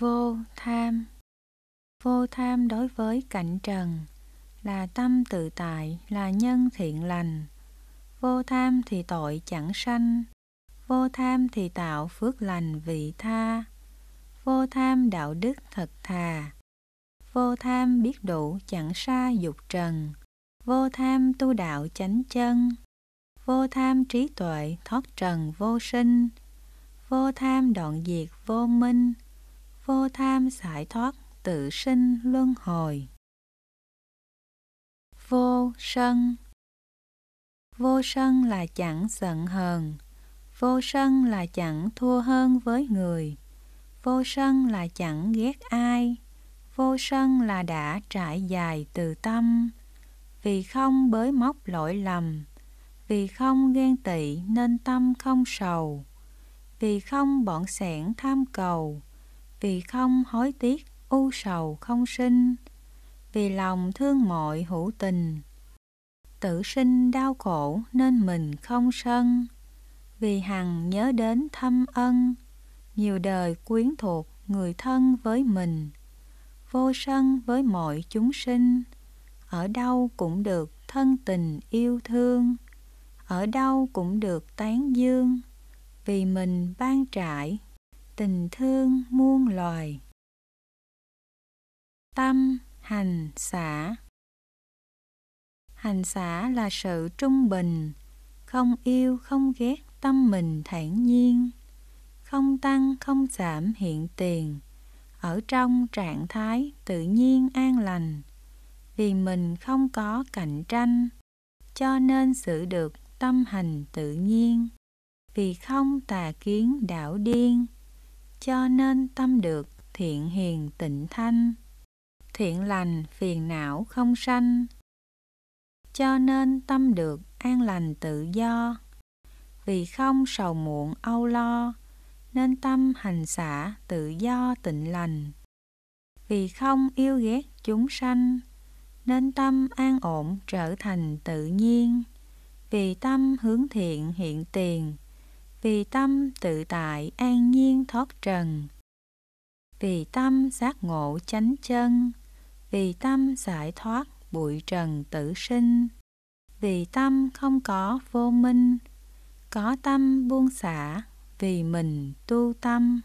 vô tham vô tham đối với cảnh trần là tâm tự tại là nhân thiện lành vô tham thì tội chẳng sanh vô tham thì tạo phước lành vị tha vô tham đạo đức thật thà vô tham biết đủ chẳng xa dục trần vô tham tu đạo chánh chân vô tham trí tuệ thoát trần vô sinh vô tham đoạn diệt vô minh vô tham giải thoát tự sinh luân hồi vô sân vô sân là chẳng giận hờn vô sân là chẳng thua hơn với người vô sân là chẳng ghét ai vô sân là đã trải dài từ tâm vì không bới móc lỗi lầm vì không ghen tị nên tâm không sầu vì không bọn sẻn tham cầu vì không hối tiếc u sầu không sinh vì lòng thương mọi hữu tình tự sinh đau khổ nên mình không sân vì hằng nhớ đến thâm ân nhiều đời quyến thuộc người thân với mình vô sân với mọi chúng sinh ở đâu cũng được thân tình yêu thương ở đâu cũng được tán dương vì mình ban trại tình thương muôn loài tâm hành xả hành xả là sự trung bình không yêu không ghét tâm mình thản nhiên không tăng không giảm hiện tiền ở trong trạng thái tự nhiên an lành vì mình không có cạnh tranh cho nên sự được tâm hành tự nhiên vì không tà kiến đảo điên cho nên tâm được thiện hiền tịnh thanh thiện lành phiền não không sanh cho nên tâm được an lành tự do vì không sầu muộn âu lo nên tâm hành xả tự do tịnh lành vì không yêu ghét chúng sanh nên tâm an ổn trở thành tự nhiên vì tâm hướng thiện hiện tiền vì tâm tự tại an nhiên thoát trần vì tâm giác ngộ chánh chân vì tâm giải thoát bụi trần tử sinh vì tâm không có vô minh có tâm buông xả vì mình tu tâm